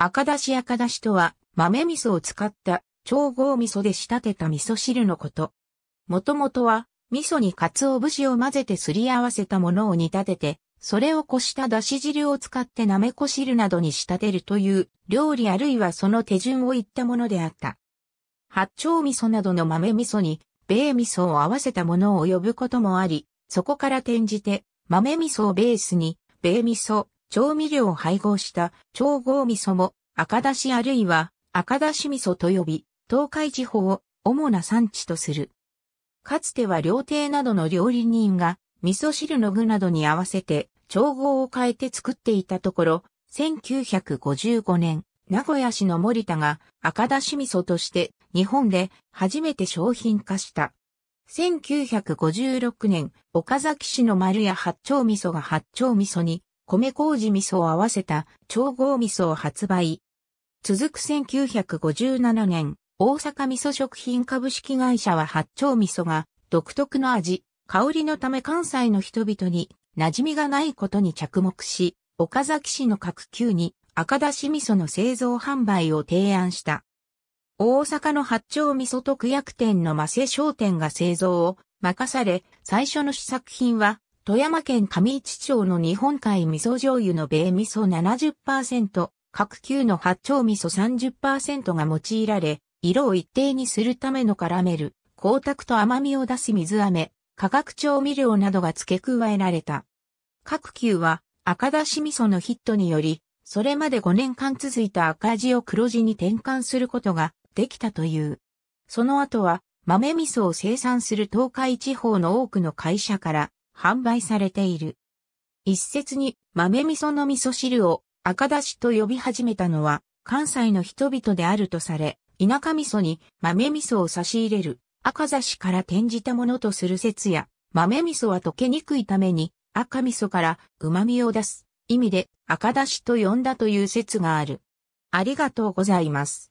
赤だし赤だしとは、豆味噌を使った調合味噌で仕立てた味噌汁のこと。もともとは、味噌に鰹節を混ぜてすり合わせたものを煮立てて、それをこしただし汁を使ってなめこ汁などに仕立てるという料理あるいはその手順を言ったものであった。八丁味噌などの豆味噌に、米味噌を合わせたものを呼ぶこともあり、そこから転じて、豆味噌をベースに、米味噌、調味料を配合した調合味噌も赤だしあるいは赤だし味噌と呼び、東海地方を主な産地とする。かつては料亭などの料理人が味噌汁の具などに合わせて調合を変えて作っていたところ、1955年、名古屋市の森田が赤だし味噌として日本で初めて商品化した。1956年、岡崎市の丸屋八丁味噌が八丁味噌に米麹味噌を合わせた調合味噌を発売。続く1957年、大阪味噌食品株式会社は八丁味噌が独特の味、香りのため関西の人々に馴染みがないことに着目し、岡崎市の各級に赤だし味噌の製造販売を提案した。大阪の八丁味噌特約店のマセ商店が製造を任され、最初の試作品は富山県上市町の日本海味噌醤油の米味噌70%、各級の八丁味噌30%が用いられ、色を一定にするための絡める、光沢と甘みを出す水飴、化学調味料などが付け加えられた。各級は赤だし味噌のヒットにより、それまで5年間続いた赤字を黒字に転換することができたという。その後は豆味噌を生産する東海地方の多くの会社から販売されている。一説に豆味噌の味噌汁を赤だしと呼び始めたのは関西の人々であるとされ、田舎味噌に豆味噌を差し入れる赤だしから転じたものとする説や、豆味噌は溶けにくいために赤味噌から旨味を出す意味で赤だしと呼んだという説がある。ありがとうございます。